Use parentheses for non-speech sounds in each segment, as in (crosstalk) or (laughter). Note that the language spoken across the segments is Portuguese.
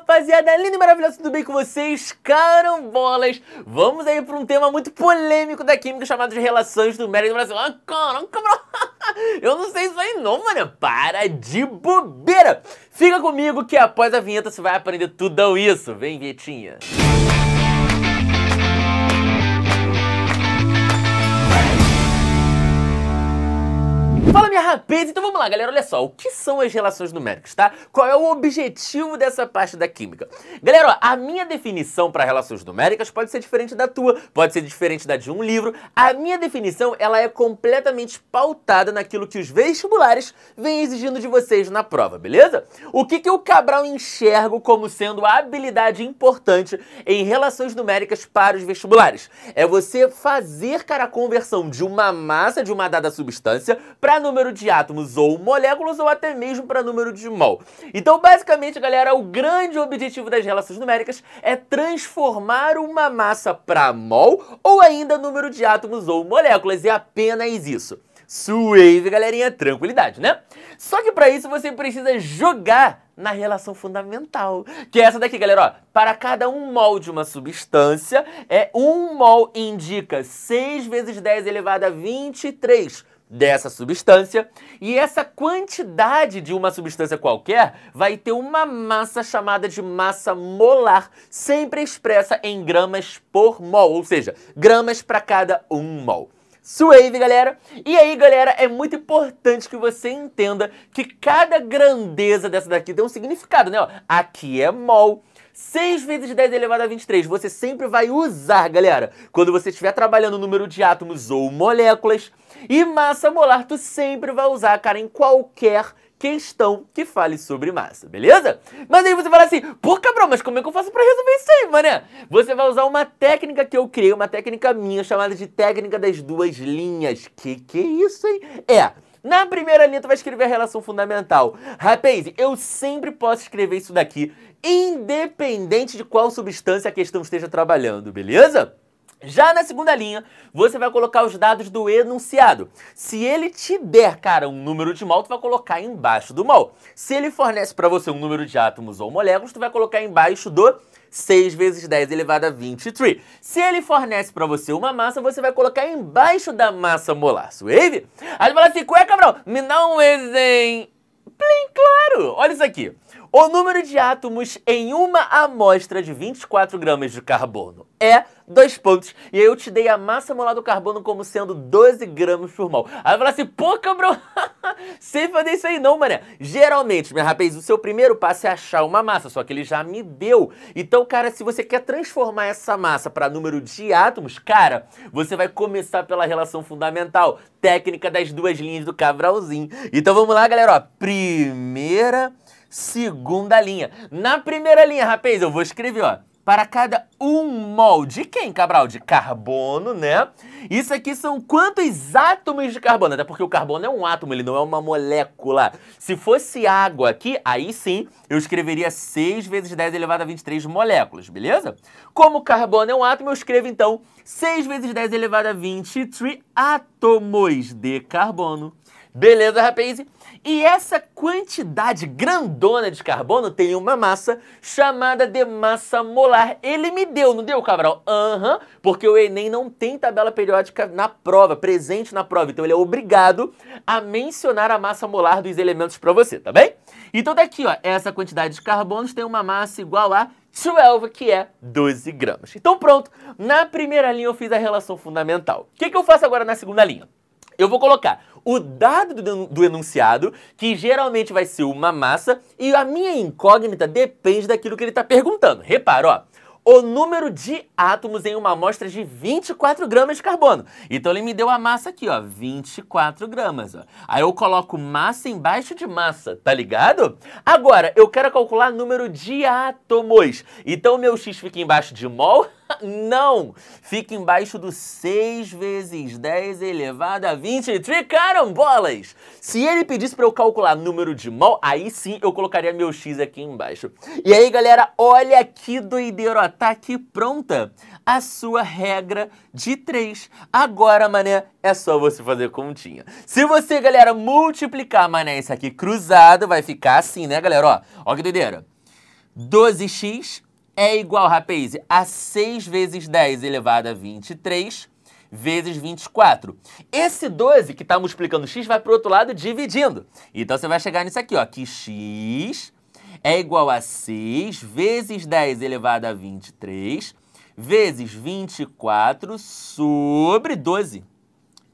rapaziada linda e maravilhosa, tudo bem com vocês? Carambolas! Vamos aí para um tema muito polêmico da química chamado de relações do mérito brasileiro. Ah, (laughs) Eu não sei isso aí não, mano. Para de bobeira! Fica comigo que após a vinheta você vai aprender tudo isso. Vem, Vietinha! Música rapaz, então vamos lá, galera, olha só, o que são as relações numéricas, tá? Qual é o objetivo dessa parte da química? Galera, ó, a minha definição para relações numéricas pode ser diferente da tua, pode ser diferente da de um livro. A minha definição, ela é completamente pautada naquilo que os vestibulares vêm exigindo de vocês na prova, beleza? O que que o Cabral enxergo como sendo a habilidade importante em relações numéricas para os vestibulares? É você fazer, cara, a conversão de uma massa de uma dada substância para número de de átomos ou moléculas ou até mesmo para número de mol. Então, basicamente, galera, o grande objetivo das relações numéricas é transformar uma massa para mol ou ainda número de átomos ou moléculas, e apenas isso. Suave, galerinha, tranquilidade, né? Só que para isso você precisa jogar na relação fundamental, que é essa daqui, galera, ó. Para cada um mol de uma substância, é um mol indica 6 vezes 10 elevado a 23 dessa substância, e essa quantidade de uma substância qualquer vai ter uma massa chamada de massa molar, sempre expressa em gramas por mol, ou seja, gramas para cada um mol. Suave, galera. E aí, galera, é muito importante que você entenda que cada grandeza dessa daqui tem um significado, né? Ó, aqui é mol, 6 vezes 10 elevado a 23. Você sempre vai usar, galera. Quando você estiver trabalhando o número de átomos ou moléculas. E massa molar, tu sempre vai usar, cara, em qualquer questão que fale sobre massa, beleza? Mas aí você fala assim, pô, cabrão, mas como é que eu faço para resolver isso aí, mané? Você vai usar uma técnica que eu criei, uma técnica minha, chamada de técnica das duas linhas. Que que é isso, hein? É... Na primeira linha tu vai escrever a relação fundamental. Rapaz, eu sempre posso escrever isso daqui, independente de qual substância a questão esteja trabalhando, beleza? Já na segunda linha, você vai colocar os dados do enunciado. Se ele te der, cara, um número de mol, tu vai colocar embaixo do mol. Se ele fornece para você um número de átomos ou moléculas, tu vai colocar embaixo do 6 vezes 10 elevado a 23. Se ele fornece para você uma massa, você vai colocar embaixo da massa molar. É Suave? Aí ele fala assim, ué, cabrão, me dá um exemplo. Plim, claro! Olha isso aqui. O número de átomos em uma amostra de 24 gramas de carbono é dois pontos. E aí eu te dei a massa molar do carbono como sendo 12 gramas por mol. Aí eu falo assim, pô, cabrão... (laughs) sem fazer isso aí não, mané. Geralmente, minha rapaz, o seu primeiro passo é achar uma massa, só que ele já me deu. Então, cara, se você quer transformar essa massa para número de átomos, cara, você vai começar pela relação fundamental, técnica das duas linhas do Cabralzinho. Então vamos lá, galera, ó. Primeira, segunda linha. Na primeira linha, rapaz, eu vou escrever, ó para cada um mol de quem, Cabral? De carbono, né? Isso aqui são quantos átomos de carbono? Até porque o carbono é um átomo, ele não é uma molécula. Se fosse água aqui, aí sim eu escreveria 6 vezes 10 elevado a 23 moléculas, beleza? Como o carbono é um átomo, eu escrevo então 6 vezes 10 elevado a 23 átomos de carbono. Beleza, rapaz? E essa quantidade grandona de carbono tem uma massa chamada de massa molar. Ele me deu, não deu, Cabral? Aham, uhum, porque o Enem não tem tabela periódica na prova, presente na prova. Então ele é obrigado a mencionar a massa molar dos elementos para você, tá bem? Então daqui, tá ó, essa quantidade de carbonos tem uma massa igual a 12, que é 12 gramas. Então pronto, na primeira linha eu fiz a relação fundamental. O que, que eu faço agora na segunda linha? Eu vou colocar o dado do enunciado, que geralmente vai ser uma massa, e a minha incógnita depende daquilo que ele está perguntando. Repara, ó o número de átomos em uma amostra é de 24 gramas de carbono. Então ele me deu a massa aqui, ó, 24 gramas. Aí eu coloco massa embaixo de massa, tá ligado? Agora, eu quero calcular número de átomos. Então meu x fica embaixo de mol, não. Fica embaixo do 6 vezes 10 elevado a 23 carambolas. Se ele pedisse para eu calcular número de mol, aí sim eu colocaria meu x aqui embaixo. E aí, galera, olha que doideiro, tá aqui pronta a sua regra de 3. Agora, mané, é só você fazer continha. Se você, galera, multiplicar, mané, isso aqui cruzado, vai ficar assim, né, galera? Ó, ó que doideira. 12x é igual, rapaz, a 6 vezes 10 elevado a 23 vezes 24. Esse 12 que está multiplicando x vai para o outro lado dividindo. Então você vai chegar nisso aqui, ó, que x é igual a 6 vezes 10 elevado a 23 vezes 24 sobre 12.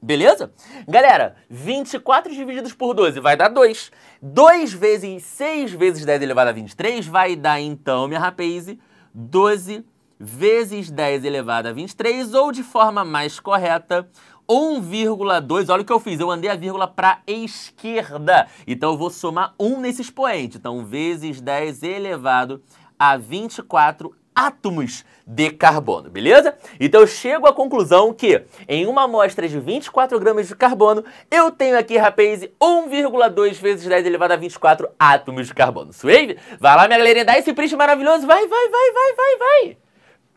Beleza? Galera, 24 divididos por 12 vai dar 2. 2 vezes 6 vezes 10 elevado a 23 vai dar, então, minha rapaze, 12 vezes 10 elevado a 23, ou de forma mais correta, 1,2. Olha o que eu fiz, eu andei a vírgula para a esquerda. Então eu vou somar 1 nesse expoente. Então, vezes 10 elevado a 24 átomos de carbono, beleza? Então eu chego à conclusão que em uma amostra de 24 gramas de carbono, eu tenho aqui, rapaz, 1,2 vezes 10 elevado a 24 átomos de carbono. Suave? Vai lá, minha galerinha, dá esse print maravilhoso. Vai, vai, vai, vai, vai, vai.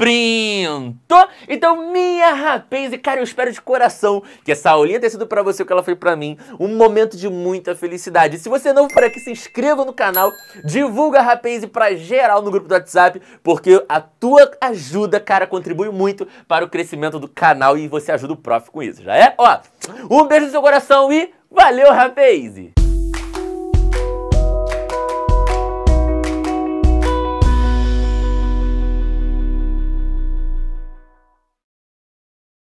Printo. Então, minha rapaz, e cara, eu espero de coração que essa aulinha tenha sido pra você o que ela foi pra mim, um momento de muita felicidade. Se você é novo por aqui, se inscreva no canal, divulga rapaz pra geral no grupo do WhatsApp, porque a tua ajuda, cara, contribui muito para o crescimento do canal e você ajuda o prof com isso, já é? Ó, um beijo no seu coração e valeu, rapaz!